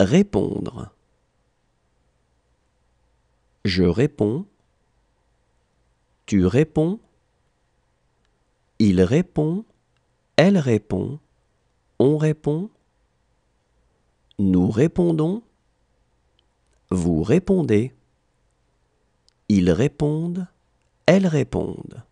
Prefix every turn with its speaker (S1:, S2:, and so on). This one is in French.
S1: Répondre. Je réponds. Tu réponds. Il répond. Elle répond. On répond. Nous répondons. Vous répondez. Ils répondent. Elles répondent.